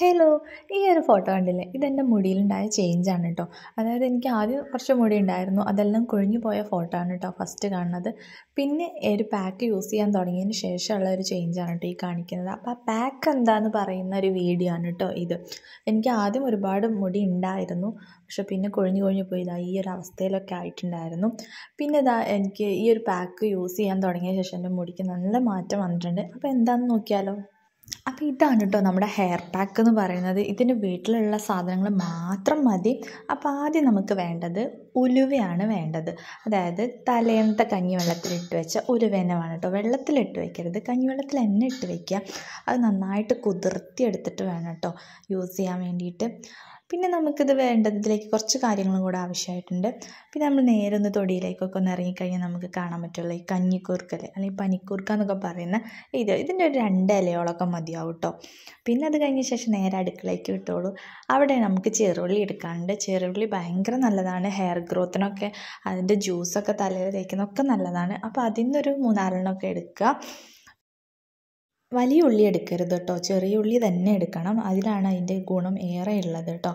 hello ഈ ഒരു photo കണ്ടില്ലേ ഇതെൻ്റെ മുടിയിലുണ്ടായ ആണ് കേട്ടോ അതായത് എനിക്ക് ആദ്യം കുറച്ച് മുടി ഉണ്ടായിരുന്നു അതെല്ലാം കൊഴിഞ്ഞു പോയ ഫോട്ടോ ആണ് കേട്ടോ ഫസ്റ്റ് കാണുന്നത് പിന്നെ ഒരു പാക്ക് യൂസ് ചെയ്യാൻ തുടങ്ങിയതിന് ശേഷമുള്ള ഒരു ചേഞ്ച് ആണ് കേട്ടോ ഈ കാണിക്കുന്നത് അപ്പോൾ ആ പാക്ക് എന്താന്ന് പറയുന്ന ഒരു വീഡിയോ ആണ് കേട്ടോ ഇത് എനിക്ക് ആദ്യം ഒരുപാട് മുടി ഉണ്ടായിരുന്നു പക്ഷെ പിന്നെ കൊഴിഞ്ഞു കൊഴിഞ്ഞു പോയി ഇതാ ഈ ഒരു അവസ്ഥയിലൊക്കെ ആയിട്ടുണ്ടായിരുന്നു പിന്നെ ഇതാ എനിക്ക് ഈ ഒരു പാക്ക് യൂസ് ചെയ്യാൻ തുടങ്ങിയ ശേഷം എൻ്റെ മുടിക്ക് നല്ല മാറ്റം വന്നിട്ടുണ്ട് അപ്പോൾ എന്താണെന്ന് നോക്കിയാലോ അപ്പോൾ ഇതാണ് കേട്ടോ നമ്മുടെ ഹെയർ പാക്ക് എന്ന് പറയുന്നത് ഇതിന് വീട്ടിലുള്ള സാധനങ്ങൾ മാത്രം മതി അപ്പോൾ ആദ്യം നമുക്ക് വേണ്ടത് ഉലുവയാണ് വേണ്ടത് അതായത് തലേന്നത്തെ കഞ്ഞിവെള്ളത്തിലിട്ട് വെച്ച വേണം കേട്ടോ വെള്ളത്തിലിട്ട് വെക്കരുത് കഞ്ഞിവെള്ളത്തിൽ എന്നെ ഇട്ട് വയ്ക്കുക അത് നന്നായിട്ട് കുതിർത്തി എടുത്തിട്ട് വേണം കേട്ടോ യൂസ് ചെയ്യാൻ വേണ്ടിയിട്ട് പിന്നെ നമുക്കിത് വേണ്ടതിലേക്ക് ഇതിലേക്ക് കുറച്ച് കാര്യങ്ങളും കൂടെ ആവശ്യമായിട്ടുണ്ട് പിന്നെ നമ്മൾ നേരെ ഒന്ന് തൊടിയിലേക്കൊക്കെ ഒന്ന് ഇറങ്ങിക്കഴിഞ്ഞാൽ നമുക്ക് കാണാൻ പറ്റുള്ള ഈ കഞ്ഞിക്കൂർക്കൽ അല്ലെങ്കിൽ പനിക്കൂർക്ക എന്നൊക്കെ പറയുന്ന ഇത് ഇതിൻ്റെ ഒരു രണ്ട് ഇലയോളൊക്കെ മതിയാവും കേട്ടോ പിന്നെ അത് കഴിഞ്ഞ ശേഷം നേരെ അടുക്കളയ്ക്ക് വിട്ടോളൂ അവിടെ നമുക്ക് ചെറുള്ളി എടുക്കാറുണ്ട് ചെറുള്ളി ഭയങ്കര നല്ലതാണ് ഹെയർ ഗ്രോത്തിനൊക്കെ അതിൻ്റെ ജ്യൂസൊക്കെ തലയിൽ തേക്കുന്നൊക്കെ നല്ലതാണ് അപ്പോൾ അതിൽ നിന്നൊരു മൂന്നാലെണ്ണമൊക്കെ എടുക്കുക വലിയ ഉള്ളി എടുക്കരുത് കേട്ടോ ചെറിയ ഉള്ളി തന്നെ എടുക്കണം അതിലാണ് അതിൻ്റെ ഗുണം ഏറെ ഉള്ളത് കേട്ടോ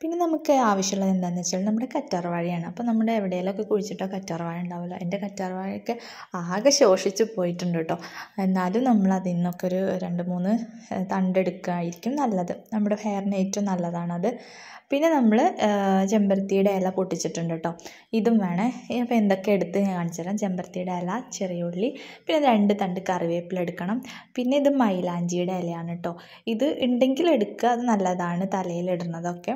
പിന്നെ നമുക്ക് ആവശ്യമുള്ളത് എന്താണെന്ന് വെച്ചാൽ നമ്മുടെ കറ്റാർവാഴയാണ് അപ്പോൾ നമ്മുടെ എവിടെയെങ്കിലൊക്കെ കുഴിച്ചിട്ടോ കറ്റാർവാഴ ഉണ്ടാവില്ല എൻ്റെ കറ്റാർവാഴയൊക്കെ ആകെ ശോഷിച്ച് പോയിട്ടുണ്ട് കേട്ടോ എന്നാലും നമ്മൾ അതിൽ നിന്നൊക്കെ ഒരു രണ്ട് മൂന്ന് തണ്ടെടുക്കായിരിക്കും നല്ലത് നമ്മുടെ ഹെയറിന് ഏറ്റവും നല്ലതാണത് പിന്നെ നമ്മൾ ചെമ്പരത്തിയുടെ ഇല പൊട്ടിച്ചിട്ടുണ്ട് കേട്ടോ ഇതും വേണേ അപ്പോൾ എന്തൊക്കെ എടുത്ത് ഞാൻ കാണിച്ചു തരാം ചെമ്പരത്തിയുടെ ഇല ചെറിയ ഉള്ളി പിന്നെ രണ്ട് തണ്ട് കറിവേപ്പില എടുക്കണം പിന്നെ ഇത് മൈലാഞ്ചിയുടെ ഇലയാണ് കേട്ടോ ഇത് ഉണ്ടെങ്കിൽ എടുക്കുക അത് നല്ലതാണ് തലയിൽ ഇടുന്നതൊക്കെ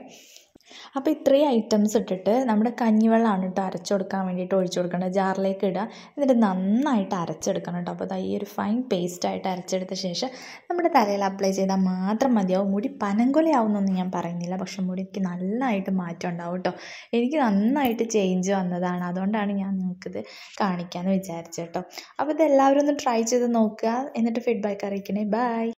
അപ്പോൾ ഇത്രയും ഐറ്റംസ് ഇട്ടിട്ട് നമ്മുടെ കഞ്ഞിവെള്ളമാണ് കേട്ടോ അരച്ചു കൊടുക്കാൻ വേണ്ടിയിട്ട് ഒഴിച്ചു കൊടുക്കേണ്ടത് ജാറിലേക്ക് ഇടുക എന്നിട്ട് നന്നായിട്ട് അരച്ചെടുക്കണം കേട്ടോ അപ്പോൾ ഈ ഒരു ഫൈൻ പേസ്റ്റായിട്ട് അരച്ചെടുത്ത ശേഷം നമ്മുടെ തലയിൽ അപ്ലൈ ചെയ്താൽ മാത്രം മതിയാവും മുടി പനങ്കൊലയാവുന്നൊന്നും ഞാൻ പറയുന്നില്ല പക്ഷെ മുടിക്ക് നല്ലതായിട്ട് മാറ്റം ഉണ്ടാവും കേട്ടോ എനിക്ക് നന്നായിട്ട് ചേഞ്ച് വന്നതാണ് അതുകൊണ്ടാണ് ഞാൻ നിങ്ങൾക്കിത് കാണിക്കാമെന്ന് വിചാരിച്ചു കേട്ടോ അപ്പോൾ ഇതെല്ലാവരും ഒന്ന് ട്രൈ ചെയ്ത് നോക്കുക എന്നിട്ട് ഫീഡ്ബാക്ക് അറിയിക്കണേ ബൈ